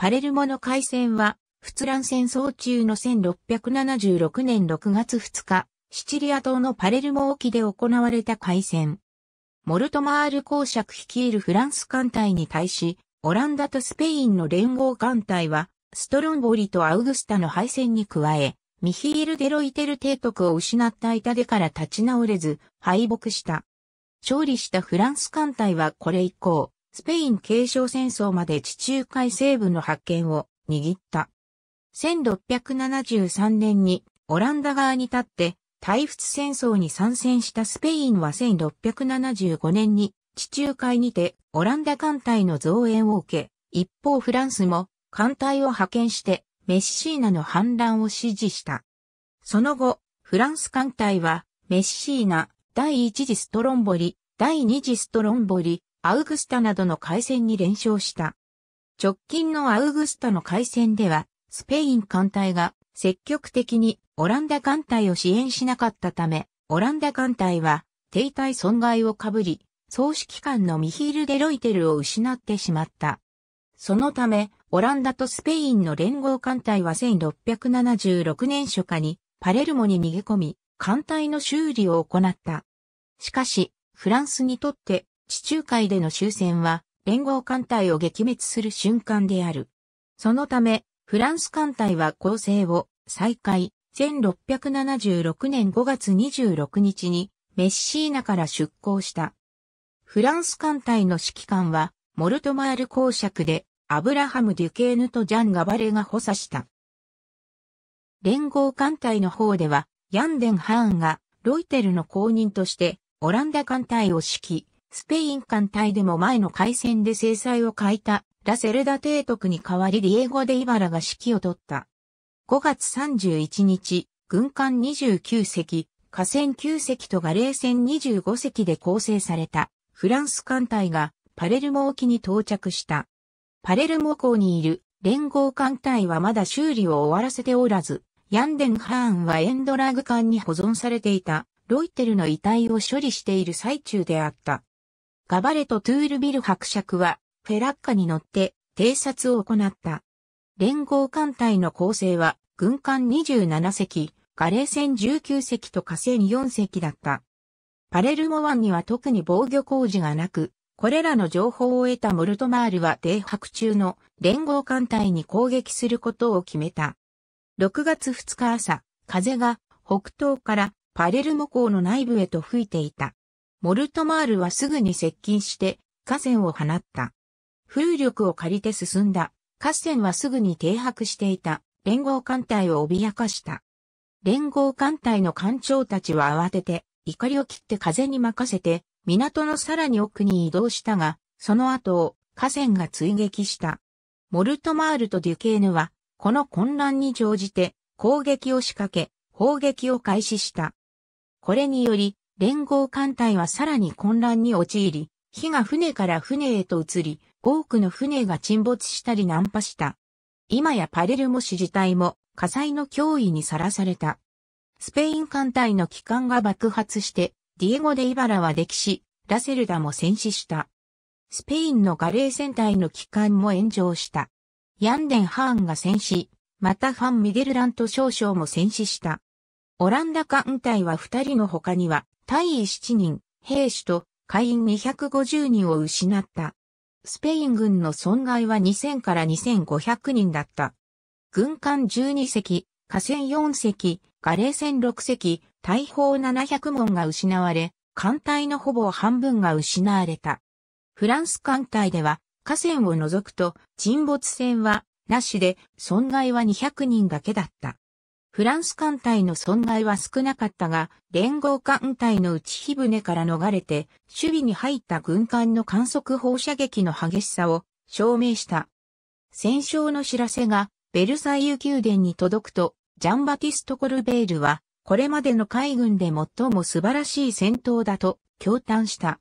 パレルモの海戦は、仏乱戦争中の1676年6月2日、シチリア島のパレルモ沖で行われた海戦。モルトマール公爵率いるフランス艦隊に対し、オランダとスペインの連合艦隊は、ストロンボリとアウグスタの敗戦に加え、ミヒール・デロイテル提督を失った痛手から立ち直れず、敗北した。勝利したフランス艦隊はこれ以降、スペイン継承戦争まで地中海西部の発見を握った。1673年にオランダ側に立って対仏戦争に参戦したスペインは1675年に地中海にてオランダ艦隊の増援を受け、一方フランスも艦隊を派遣してメッシーナの反乱を支持した。その後、フランス艦隊はメッシーナ第1次ストロンボリ、第2次ストロンボリ、アウグスタなどの海戦に連勝した。直近のアウグスタの海戦では、スペイン艦隊が積極的にオランダ艦隊を支援しなかったため、オランダ艦隊は停滞損害をかぶり、総指揮官のミヒール・デロイテルを失ってしまった。そのため、オランダとスペインの連合艦隊は1676年初夏にパレルモに逃げ込み、艦隊の修理を行った。しかし、フランスにとって地中海での終戦は、連合艦隊を撃滅する瞬間である。そのため、フランス艦隊は構成を再開、1676年5月26日にメッシーナから出港した。フランス艦隊の指揮官は、モルトマール公爵で、アブラハム・デュケーヌとジャン・ガバレが補佐した。連合艦隊の方では、ヤンデン・ハーンが、ロイテルの公認として、オランダ艦隊を指揮。スペイン艦隊でも前の海戦で制裁を欠いたラセルダ提督に代わりディエゴ・デイバラが指揮を取った。5月31日、軍艦29隻、河川9隻とガレー船25隻で構成されたフランス艦隊がパレルモ沖に到着した。パレルモ港にいる連合艦隊はまだ修理を終わらせておらず、ヤンデン・ハーンはエンドラグ艦に保存されていたロイテルの遺体を処理している最中であった。ガバレとトゥールビル伯爵は、フェラッカに乗って、偵察を行った。連合艦隊の構成は、軍艦27隻、ガレー船19隻と火星4隻だった。パレルモ湾には特に防御工事がなく、これらの情報を得たモルトマールは停泊中の連合艦隊に攻撃することを決めた。6月2日朝、風が北東からパレルモ港の内部へと吹いていた。モルトマールはすぐに接近して河川を放った。風力を借りて進んだ。河川はすぐに停泊していた連合艦隊を脅かした。連合艦隊の艦長たちは慌てて怒りを切って風に任せて港のさらに奥に移動したが、その後を河川が追撃した。モルトマールとデュケーヌはこの混乱に乗じて攻撃を仕掛け、砲撃を開始した。これにより、連合艦隊はさらに混乱に陥り、火が船から船へと移り、多くの船が沈没したり難破した。今やパレルモ市自体も火災の脅威にさらされた。スペイン艦隊の機関が爆発して、ディエゴ・デイバラは溺死、ラセルダも戦死した。スペインのガレー戦隊の機関も炎上した。ヤンデン・ハーンが戦死、またファン・ミデルラント少将も戦死した。オランダ艦隊は二人の他には、隊員7人、兵士と会員250人を失った。スペイン軍の損害は2000から2500人だった。軍艦12隻、河川4隻、ガレー船6隻、大砲700門が失われ、艦隊のほぼ半分が失われた。フランス艦隊では、河川を除くと沈没船はなしで損害は200人だけだった。フランス艦隊の損害は少なかったが、連合艦隊の内火船から逃れて、守備に入った軍艦の観測放射撃の激しさを証明した。戦勝の知らせがベルサイユ宮殿に届くと、ジャンバティスト・コルベールは、これまでの海軍で最も素晴らしい戦闘だと驚嘆した。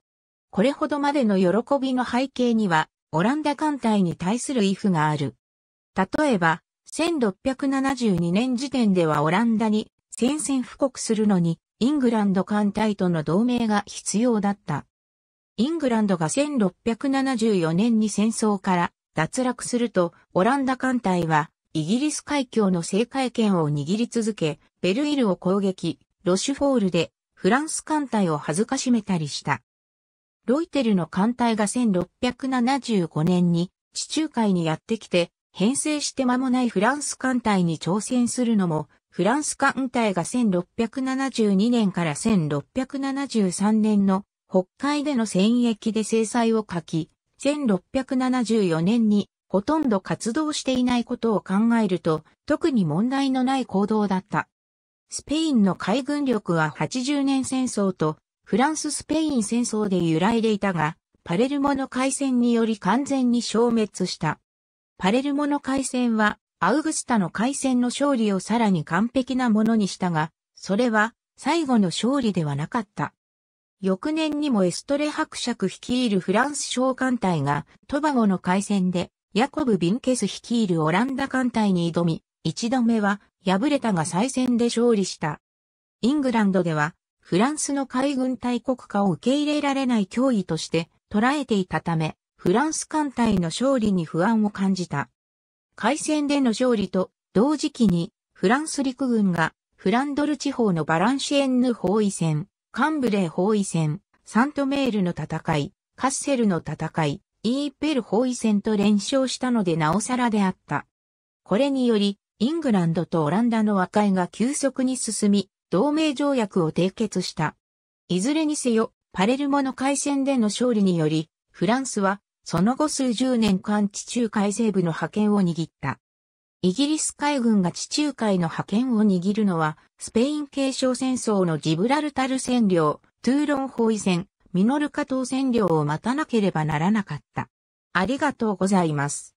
これほどまでの喜びの背景には、オランダ艦隊に対する畏怖がある。例えば、1672年時点ではオランダに宣戦布告するのに、イングランド艦隊との同盟が必要だった。イングランドが1674年に戦争から脱落すると、オランダ艦隊はイギリス海峡の政海権を握り続け、ベルイルを攻撃、ロシュフォールでフランス艦隊を恥ずかしめたりした。ロイテルの艦隊が1675年に地中海にやってきて、編成して間もないフランス艦隊に挑戦するのも、フランス艦隊が1672年から1673年の北海での戦役で制裁を書き、1674年にほとんど活動していないことを考えると、特に問題のない行動だった。スペインの海軍力は80年戦争とフランス・スペイン戦争で揺らいでいたが、パレルモの海戦により完全に消滅した。パレルモの海戦は、アウグスタの海戦の勝利をさらに完璧なものにしたが、それは最後の勝利ではなかった。翌年にもエストレ伯爵率いるフランス商艦隊がトバゴの海戦でヤコブ・ビンケス率いるオランダ艦隊に挑み、一度目は敗れたが再戦で勝利した。イングランドではフランスの海軍大国化を受け入れられない脅威として捉えていたため、フランス艦隊の勝利に不安を感じた。海戦での勝利と同時期にフランス陸軍がフランドル地方のバランシエンヌ包囲戦、カンブレー包囲戦、サントメールの戦い、カッセルの戦い、イーペル包囲戦と連勝したのでなおさらであった。これにより、イングランドとオランダの和解が急速に進み、同盟条約を締結した。いずれにせよ、パレルモの海戦での勝利により、フランスはその後数十年間地中海西部の覇権を握った。イギリス海軍が地中海の覇権を握るのは、スペイン継承戦争のジブラルタル占領、トゥーロン包囲戦、ミノルカ島占領を待たなければならなかった。ありがとうございます。